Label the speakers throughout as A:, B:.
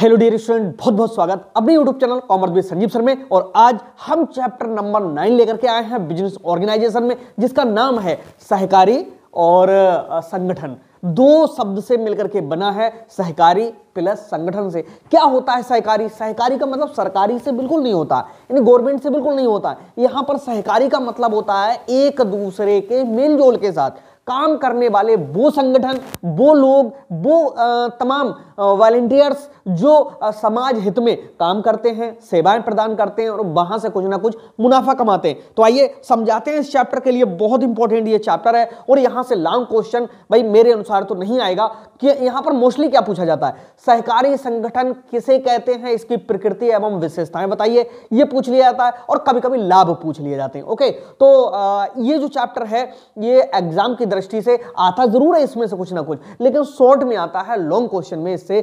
A: hello dear student बहुत बहुत स्वागत अपने YouTube channel commerce with Sanjeev sir में और आज हम चैप्टर नंबर नाइन लेकर के आए हैं बिजनेस ऑर्गेनाइजेशन में जिसका नाम है सहकारी और संगठन दो शब्द से मिलकर के बना है सहकारी प्लस संगठन से क्या होता है सहकारी सहकारी का मतलब सरकारी से बिल्कुल नहीं होता यानी गवर्नमेंट से बिल्कुल नहीं होता यहाँ पर सहकारी का मतलब होता है एक दूसरे के मेलजोल के साथ काम करने वाले वो संगठन वो लोग वो तमाम वॉलेंटियर्स जो समाज हित में काम करते हैं सेवाएं प्रदान करते हैं और वहां से कुछ ना कुछ मुनाफा कमाते हैं तो आइए समझाते हैं इस चैप्टर के लिए बहुत इंपॉर्टेंट ये चैप्टर है और यहां से लॉन्ग क्वेश्चन भाई मेरे अनुसार तो नहीं आएगा कि यहां पर मोस्टली क्या पूछा जाता है सहकारी संगठन किसे कहते हैं इसकी प्रकृति एवं विशेषताएं बताइए ये पूछ लिया जाता है और कभी कभी लाभ पूछ लिए जाते हैं ओके तो ये जो चैप्टर है ये एग्जाम की दृष्टि से आता जरूर है इसमें से कुछ ना कुछ लेकिन शॉर्ट में आता है लॉन्ग क्वेश्चन में इससे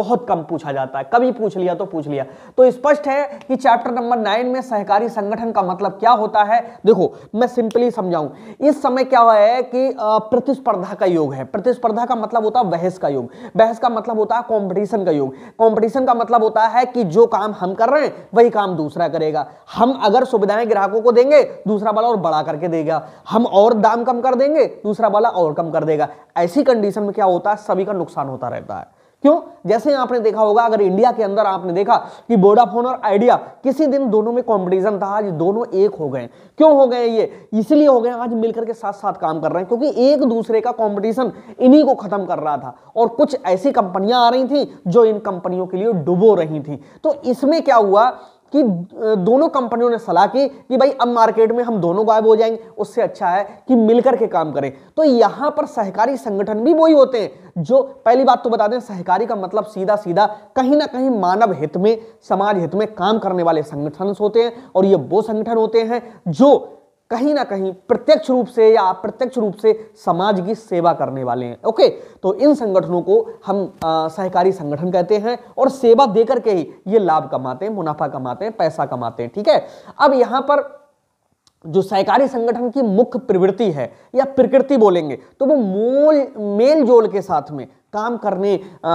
A: बहुत कम पूछा जाता है कभी पूछ लिया तो पूछ लिया तो स्पष्ट है कि चैप्टर नंबर नाइन में सहकारी संगठन का मतलब क्या होता है देखो मैं सिंपली समझाऊं इस समय क्या हुआ है कि प्रतिस्पर्धा का योग है प्रतिस्पर्धा का मतलब होता है बहस का योग बहस का मतलब होता है कॉम्पिटिशन का योग कॉम्पिटिशन का मतलब होता है कि जो काम हम कर रहे हैं वही काम दूसरा करेगा हम अगर सुविधाएं ग्राहकों को देंगे दूसरा वाला और बड़ा करके देगा हम और दाम कम कर देंगे दूसरा वाला ओवरकम कर देगा ऐसी कंडीशन में क्या होता है सभी का नुकसान होता रहता है क्यों जैसे आपने देखा होगा अगर इंडिया के अंदर आपने देखा कि वोडाफोन और आइडिया किसी दिन दोनों में कंपटीशन था आज दोनों एक हो गए क्यों हो गए ये इसलिए हो गए आज मिलकर के साथ साथ काम कर रहे हैं क्योंकि एक दूसरे का कंपटीशन इन्हीं को खत्म कर रहा था और कुछ ऐसी कंपनियां आ रही थी जो इन कंपनियों के लिए डुबो रही थी तो इसमें क्या हुआ कि दोनों कंपनियों ने सलाह की कि भाई अब मार्केट में हम दोनों गायब हो जाएंगे उससे अच्छा है कि मिलकर के काम करें तो यहाँ पर सहकारी संगठन भी वही होते हैं जो पहली बात तो बता दें सहकारी का मतलब सीधा सीधा कहीं ना कहीं मानव हित में समाज हित में काम करने वाले संगठन होते हैं और ये वो संगठन होते हैं जो कहीं ना कहीं प्रत्यक्ष रूप से या अप्रत्यक्ष रूप से समाज की सेवा करने वाले हैं ओके तो इन संगठनों को हम आ, सहकारी संगठन कहते हैं और सेवा देकर के ही ये लाभ कमाते हैं मुनाफा कमाते हैं पैसा कमाते हैं ठीक है अब यहां पर जो सहकारी संगठन की मुख्य प्रवृत्ति है या प्रकृति बोलेंगे तो वो मोल मेल जोल के साथ में काम करने आ,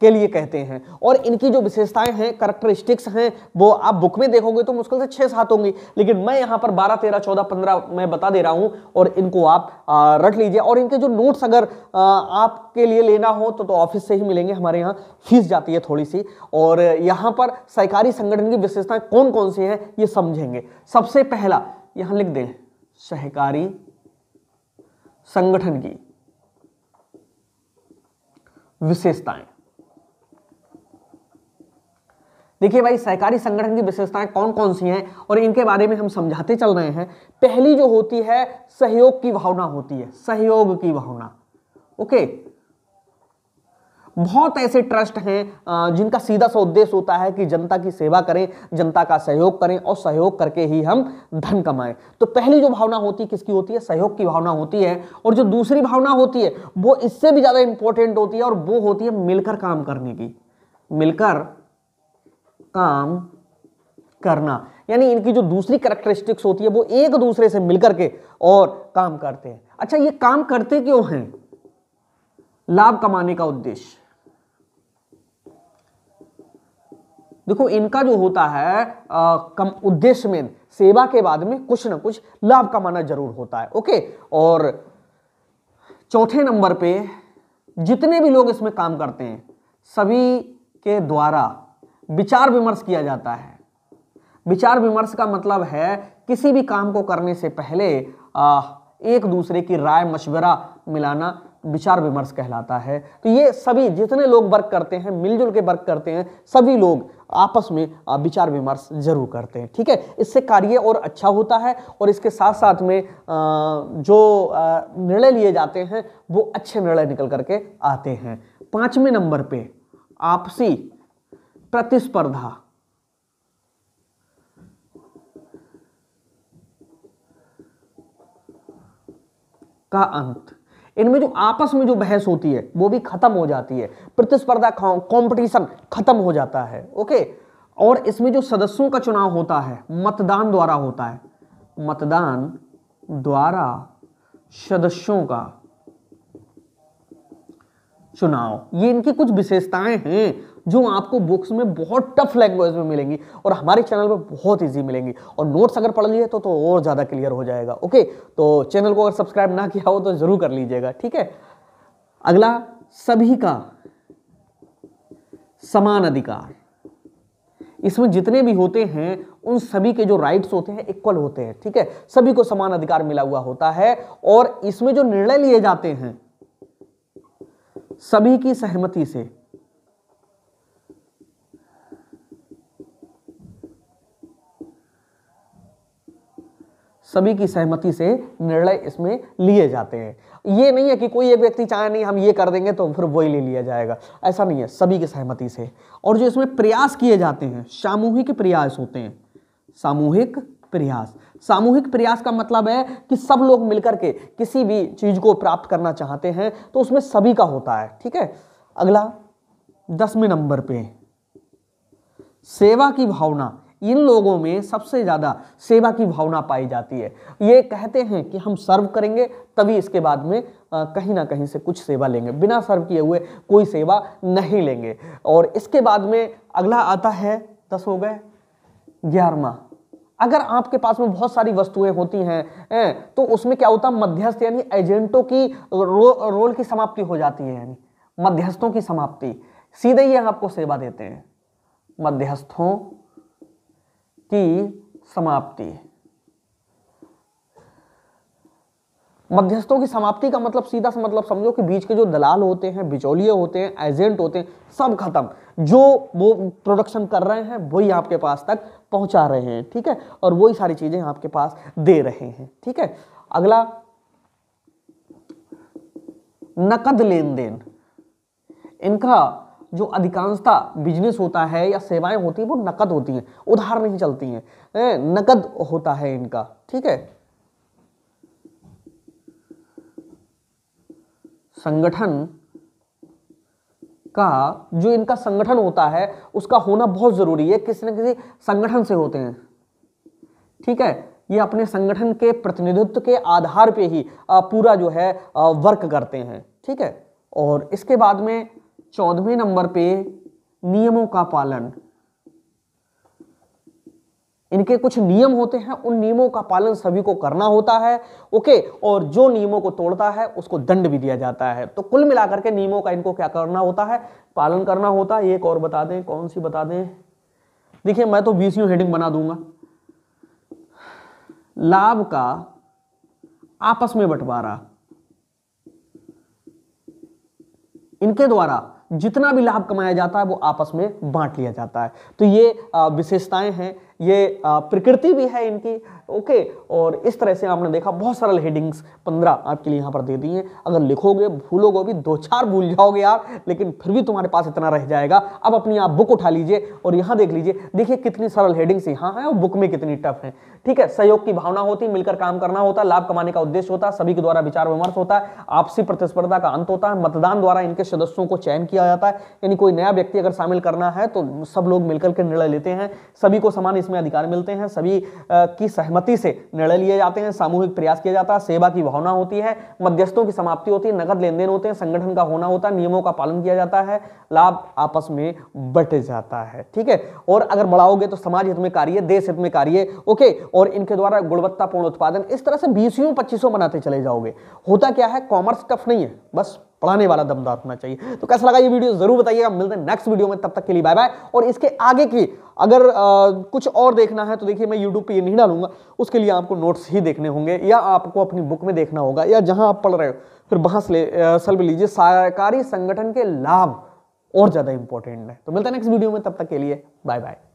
A: के लिए कहते हैं और इनकी जो विशेषताएं हैं करेक्टरिस्टिक्स हैं वो आप बुक में देखोगे तो मुश्किल से छः सात होंगी लेकिन मैं यहाँ पर बारह तेरह चौदह पंद्रह मैं बता दे रहा हूँ और इनको आप रख रट लीजिए और इनके जो नोट्स अगर आ, आपके लिए लेना हो तो, तो ऑफिस से ही मिलेंगे हमारे यहाँ फीस जाती है थोड़ी सी और यहाँ पर सहकारी संगठन की विशेषताएं कौन कौन सी हैं ये समझेंगे सबसे पहला यहाँ लिख दें सहकारी संगठन की विशेषताएं देखिए भाई सहकारी संगठन की विशेषताएं कौन कौन सी हैं और इनके बारे में हम समझाते चल रहे हैं पहली जो होती है सहयोग की भावना होती है सहयोग की भावना ओके बहुत ऐसे ट्रस्ट हैं जिनका सीधा सा उद्देश्य होता है कि जनता की सेवा करें जनता का सहयोग करें और सहयोग करके ही हम धन कमाएं तो पहली जो भावना होती है किसकी होती है सहयोग की भावना होती है और जो दूसरी भावना होती है वो इससे भी ज़्यादा इंपॉर्टेंट होती है और वो होती है मिलकर काम करने की मिलकर काम करना यानी इनकी जो दूसरी करेक्टरिस्टिक्स होती है वो एक दूसरे से मिलकर के और काम करते हैं अच्छा ये काम करते क्यों हैं लाभ कमाने का उद्देश्य देखो इनका जो होता है आ, कम उद्देश्य में सेवा के बाद में कुछ ना कुछ लाभ कमाना जरूर होता है ओके और चौथे नंबर पे जितने भी लोग इसमें काम करते हैं सभी के द्वारा विचार विमर्श किया जाता है विचार विमर्श का मतलब है किसी भी काम को करने से पहले आ, एक दूसरे की राय मशवरा मिलाना विचार विमर्श कहलाता है तो ये सभी जितने लोग वर्क करते हैं मिलजुल के वर्क करते हैं सभी लोग आपस में विचार विमर्श जरूर करते हैं ठीक है इससे कार्य और अच्छा होता है और इसके साथ साथ में जो निर्णय लिए जाते हैं वो अच्छे निर्णय निकल करके आते हैं पांचवें नंबर पे आपसी प्रतिस्पर्धा का अंत इनमें जो आपस में जो बहस होती है वो भी खत्म हो जाती है प्रतिस्पर्धा कंपटीशन खत्म हो जाता है ओके और इसमें जो सदस्यों का चुनाव होता है मतदान द्वारा होता है मतदान द्वारा सदस्यों का चुनाव ये इनकी कुछ विशेषताएं हैं जो आपको बुक्स में बहुत टफ लैंग्वेज में मिलेंगी और हमारे चैनल पर बहुत ईजी मिलेंगी और नोट्स अगर पढ़ लिए तो तो और ज़्यादा क्लियर हो जाएगा ओके तो चैनल को अगर सब्सक्राइब ना किया हो तो ज़रूर कर लीजिएगा ठीक है अगला सभी का समान अधिकार इसमें जितने भी होते हैं उन सभी के जो राइट्स होते हैं इक्वल होते हैं ठीक है सभी को समान अधिकार मिला हुआ होता है और इसमें जो निर्णय लिए जाते हैं सभी की सहमति से सभी की सहमति से निर्णय इसमें लिए जाते हैं ये नहीं है कि कोई एक व्यक्ति चाहे नहीं हम ये कर देंगे तो फिर वही ले लिया जाएगा ऐसा नहीं है सभी की सहमति से और जो इसमें प्रयास किए जाते हैं सामूहिक प्रयास होते हैं सामूहिक प्रयास सामूहिक प्रयास का मतलब है कि सब लोग मिलकर के किसी भी चीज को प्राप्त करना चाहते हैं तो उसमें सभी का होता है ठीक है अगला दसवें नंबर पे सेवा की भावना इन लोगों में सबसे ज़्यादा सेवा की भावना पाई जाती है ये कहते हैं कि हम सर्व करेंगे तभी इसके बाद में कहीं ना कहीं से कुछ सेवा लेंगे बिना सर्व किए हुए कोई सेवा नहीं लेंगे और इसके बाद में अगला आता है दस हो गए ग्यारहवा अगर आपके पास में बहुत सारी वस्तुएं होती हैं है, तो उसमें क्या होता है मध्यस्थ यानी एजेंटों की रो, रोल की समाप्ति हो जाती है यानी मध्यस्थों की समाप्ति सीधे ही आपको सेवा देते हैं मध्यस्थों की समाप्ति मध्यस्थों की समाप्ति का मतलब सीधा सा मतलब समझो कि बीच के जो दलाल होते हैं बिचौलिए होते हैं एजेंट होते हैं सब खत्म जो वो प्रोडक्शन कर रहे हैं वही आपके पास तक पहुंचा रहे हैं ठीक है और वही सारी चीजें आपके पास दे रहे हैं ठीक है अगला नकद लेन देन इनका जो अधिकांशता बिजनेस होता है या सेवाएं होती हैं वो नकद होती हैं उधार नहीं चलती हैं नकद होता है इनका ठीक है संगठन का जो इनका संगठन होता है उसका होना बहुत जरूरी है किसी न किसी संगठन से होते हैं ठीक है ये अपने संगठन के प्रतिनिधित्व के आधार पे ही पूरा जो है वर्क करते हैं ठीक है और इसके बाद में चौदहवें नंबर पे नियमों का पालन इनके कुछ नियम होते हैं उन नियमों का पालन सभी को करना होता है ओके और जो नियमों को तोड़ता है उसको दंड भी दिया जाता है तो कुल मिलाकर के नियमों का इनको क्या करना होता है पालन करना होता है एक और बता दें कौन सी बता दें देखिए मैं तो बीस हेडिंग बना दूंगा लाभ का आपस में बंटवारा इनके द्वारा जितना भी लाभ कमाया जाता है वो आपस में बांट लिया जाता है तो ये विशेषताएं हैं ये प्रकृति भी है इनकी ओके और इस तरह से आपने देखा बहुत सरल हेडिंग्स पंद्रह आपके लिए यहाँ पर दे दी हैं अगर लिखोगे भूलोगे भी दो चार भूल जाओगे यार लेकिन फिर भी तुम्हारे पास इतना रह जाएगा अब अपनी आप बुक उठा लीजिए और यहाँ देख लीजिए देखिए कितनी सरल हेडिंग्स यहाँ हैं और बुक में कितनी टफ है ठीक है सहयोग की भावना होती मिलकर काम करना होता लाभ कमाने का उद्देश्य होता सभी के द्वारा विचार विमर्श होता है आपसी प्रतिस्पर्धा का अंत होता है मतदान द्वारा इनके सदस्यों को चयन किया जाता है यानी कोई नया व्यक्ति अगर शामिल करना है तो सब लोग मिलकर के निर्णय लेते हैं सभी को समान इसमें अधिकार मिलते हैं सभी की सहमति से निर्णय लिए जाते हैं सामूहिक प्रयास किया जाता है सेवा की भावना होती है मध्यस्थों की समाप्ति होती है नगद लेन देन होते हैं संगठन का होना होता है नियमों का पालन किया जाता है लाभ आपस में बट जाता है ठीक है और अगर बढ़ाओगे तो समाज हित में कार्य देश हित में कार्य ओके और इनके द्वारा गुणवत्तापूर्ण उत्पादन इस तरह से बीसियों पच्चीसों बनाते चले जाओगे होता क्या है कॉमर्स टफ नहीं है बस पढ़ाने वाला दमदार होना चाहिए तो कैसा लगा ये वीडियो जरूर बताइएगा मिलते हैं नेक्स्ट वीडियो में तब तक के लिए बाय बाय और इसके आगे की अगर आ, कुछ और देखना है तो देखिए मैं यूट्यूब पे ये नहीं डालूंगा उसके लिए आपको नोट्स ही देखने होंगे या आपको अपनी बुक में देखना होगा या जहां आप पढ़ रहे हो फिर वहां से सल्व लीजिए सरकारी संगठन के लाभ और ज़्यादा इंपॉर्टेंट है तो मिलता है नेक्स्ट वीडियो में तब तक के लिए बाय बाय